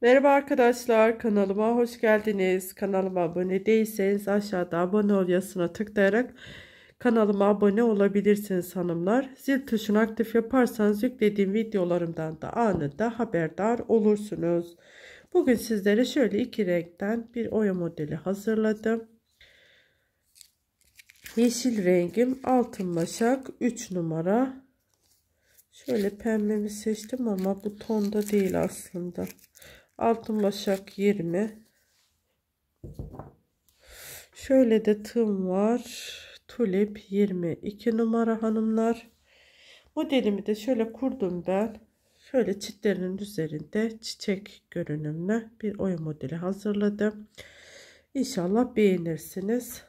Merhaba arkadaşlar kanalıma hoş geldiniz. Kanalıma abone değilseniz aşağıda abone ol yazısına tıklayarak kanalıma abone olabilirsiniz hanımlar. Zil tuşunu aktif yaparsanız yüklediğim videolarımdan da anında haberdar olursunuz. Bugün sizlere şöyle iki renkten bir oya modeli hazırladım. Yeşil rengim altın başak 3 numara. Şöyle pembemi seçtim ama bu tonda değil aslında altın başak 20 şöyle de tığım var tulip 22 numara hanımlar modelimi de şöyle kurdum ben şöyle çitlerinin üzerinde çiçek görünümlü bir oy modeli hazırladım İnşallah beğenirsiniz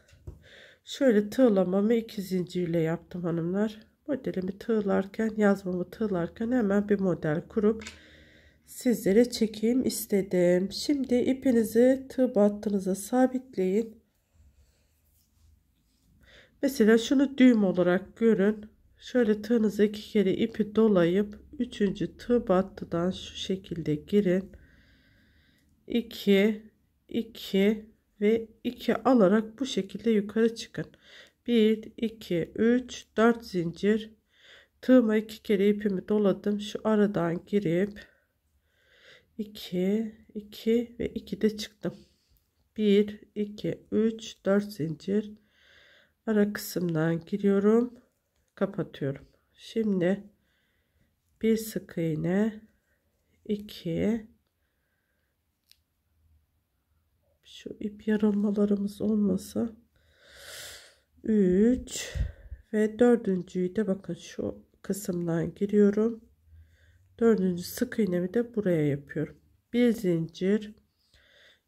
şöyle tığlamamı iki zincirle yaptım hanımlar modelimi tığlarken yazmamı tığlarken hemen bir model kurup sizlere çekeyim istedim. Şimdi ipinizi tığ battığınıza sabitleyin. Mesela şunu düğüm olarak görün. Şöyle tığınızı iki kere ipi dolayıp üçüncü tığ battıdan şu şekilde girin. 2 2 ve 2 alarak bu şekilde yukarı çıkın. 1 2 3 4 zincir. Tığıma iki kere ipimi doladım. Şu aradan girip 2 2 ve 2 de çıktım 1 2 3 4 zincir ara kısımdan giriyorum kapatıyorum şimdi bir sık iğne 2 şu ip yarılmalarımız olmasa 3 ve dördüncüyü de bakın şu kısımdan giriyorum dördüncü sık iğnemi de buraya yapıyorum bir zincir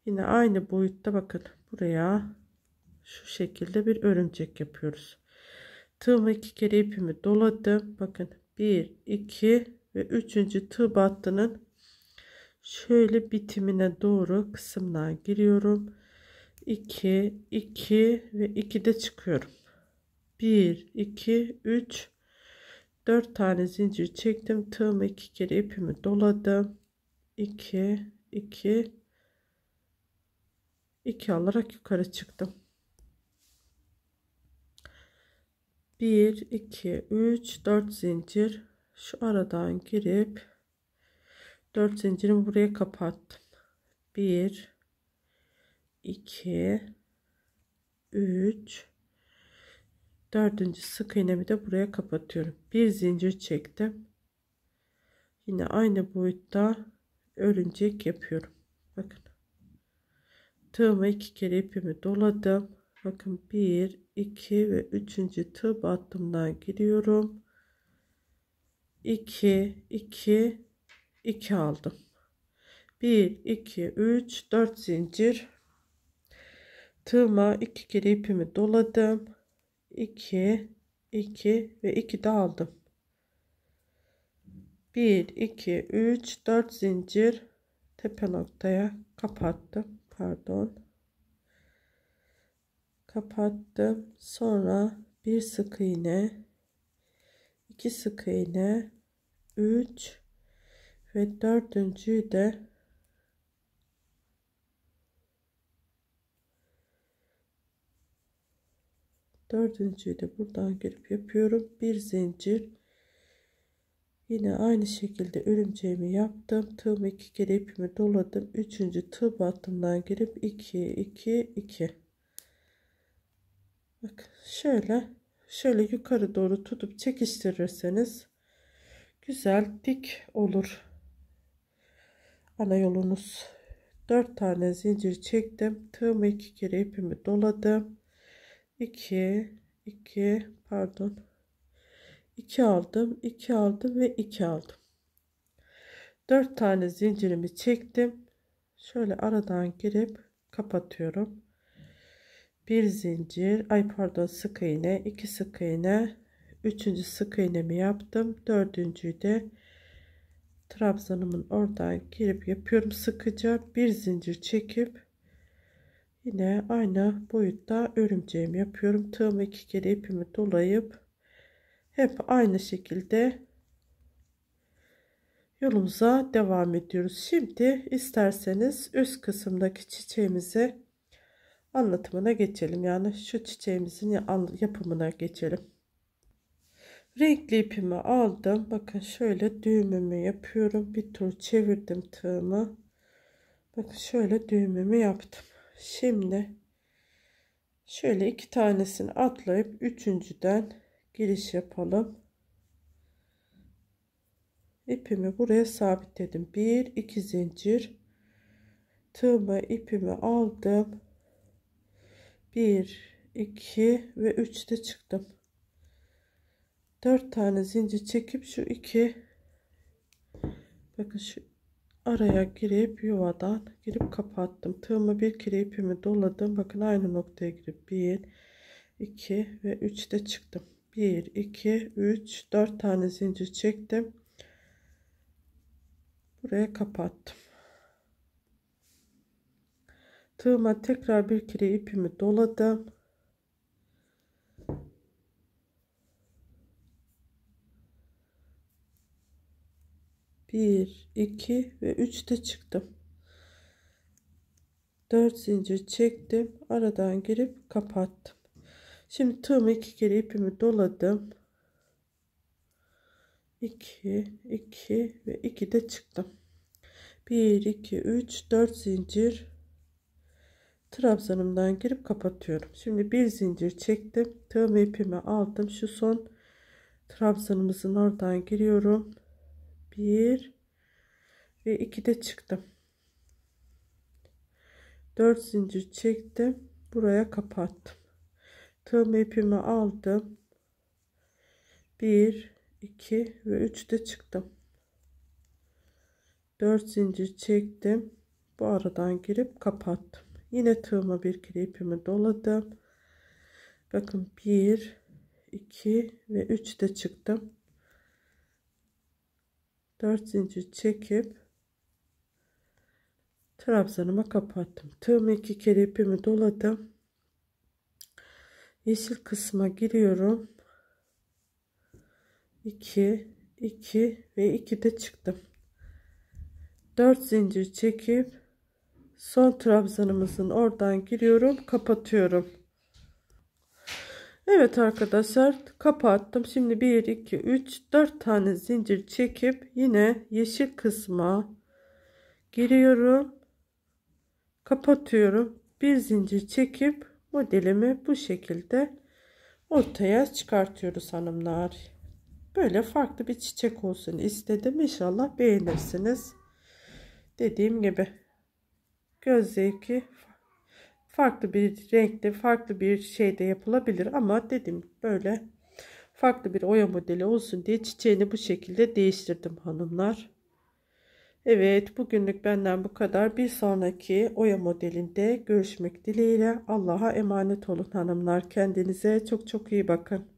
yine aynı boyutta bakın buraya şu şekilde bir örümcek yapıyoruz tığımı iki kere ipimi doladım bakın 1 2 ve üçüncü tığ battının şöyle bitimine doğru kısımdan giriyorum 2 2 ve 2 de çıkıyorum 1 2 3 4 tane zincir çektim tığımı iki kere ipimi doladım 2 2 2 alarak yukarı çıktım 1 2 3 4 zincir şu aradan girip 4 zincirimi buraya kapattım 1 2 3 dördüncü sık iğnemi de buraya kapatıyorum bir zincir çektim yine aynı boyutta örümcek yapıyorum bakın tığıma iki kere ipimi doladım bakın bir iki ve üçüncü tığ battımdan giriyorum 2 2 2 aldım 1 2 3 4 zincir tığıma iki kere ipimi doladım 2 2 ve 2 de aldım. 1 2 3 4 zincir tepe noktaya kapattım. Pardon. Kapattım. Sonra bir sık iğne, 2 sık iğne, 3 ve dördüncüyü de dördüncüyü de buradan girip yapıyorum bir zincir yine aynı şekilde örümceğimi yaptım tığımı iki kere ipimi doladım üçüncü tığ battımdan girip 2 2 2 bak şöyle şöyle yukarı doğru tutup çekiştirirseniz güzel dik olur ana yolunuz 4 tane zincir çektim tığımı iki kere ipimi doladım 2 2 pardon 2 aldım 2 aldım ve 2 aldım 4 tane zincirimi çektim şöyle aradan girip kapatıyorum bir zincir ay pardon sık iğne 2 sık iğne 3. sık iğnemi yaptım dördüncüyü de trabzanımın oradan girip yapıyorum sıkıca bir zincir çekip Yine aynı boyutta örümceğimi yapıyorum. Tığım iki kere ipimi dolayıp hep aynı şekilde yolumuza devam ediyoruz. Şimdi isterseniz üst kısımdaki çiçeğimize anlatımına geçelim. Yani şu çiçeğimizin yapımına geçelim. Renkli ipimi aldım. Bakın şöyle düğümümü yapıyorum. Bir tur çevirdim tığımı. Bakın şöyle düğümümü yaptım. Şimdi şöyle iki tanesini atlayıp üçüncüden giriş yapalım. İpimi buraya sabitledim. Bir iki zincir tığımı ipimi aldım. Bir iki ve üçte çıktım. Dört tane zincir çekip şu iki bakın şu araya girip yuvadan girip kapattım. Tığımı bir kere ipimi doladım. Bakın aynı noktaya girip 1, 2 ve 3 de çıktım. 1, 2, 3, 4 tane zincir çektim. Buraya kapattım. Tığıma tekrar bir kere ipimi doladım. 1 2 ve 3 de çıktım 4 zincir çektim aradan girip kapattım şimdi tığımı iki kere ipimi doladım 2 2 ve 2 de çıktım 1 2 3 4 zincir trabzanımdan girip kapatıyorum şimdi bir zincir çektim tığımı ipimi aldım şu son trabzanımızın oradan giriyorum 1 ve 2 de çıktım. 4 zincir çektim. Buraya kapattım. Tığım ipimi aldım. 1 2 ve 3 de çıktım. 4 zincir çektim. Bu aradan girip kapattım. Yine tığıma bir kere ipimi doladım. Bakın 1 2 ve 3 de çıktım. 4 zincir çekip trabzanıma kapattım. Tığımı iki kere ipimi doladım. Yeşil kısma giriyorum. 2 2 ve 2 de çıktım. 4 zincir çekip son trabzanımızın oradan giriyorum, kapatıyorum. Evet arkadaşlar kapattım. Şimdi 1, 2, 3, 4 tane zincir çekip yine yeşil kısma giriyorum. Kapatıyorum. Bir zincir çekip modelimi bu şekilde ortaya çıkartıyoruz hanımlar. Böyle farklı bir çiçek olsun istedim. İnşallah beğenirsiniz. Dediğim gibi göz zevki farklı bir renkte farklı bir şeyde yapılabilir ama dedim böyle farklı bir oya modeli olsun diye çiçeğini bu şekilde değiştirdim hanımlar. Evet bugünlük benden bu kadar. Bir sonraki oya modelinde görüşmek dileğiyle. Allah'a emanet olun hanımlar. Kendinize çok çok iyi bakın.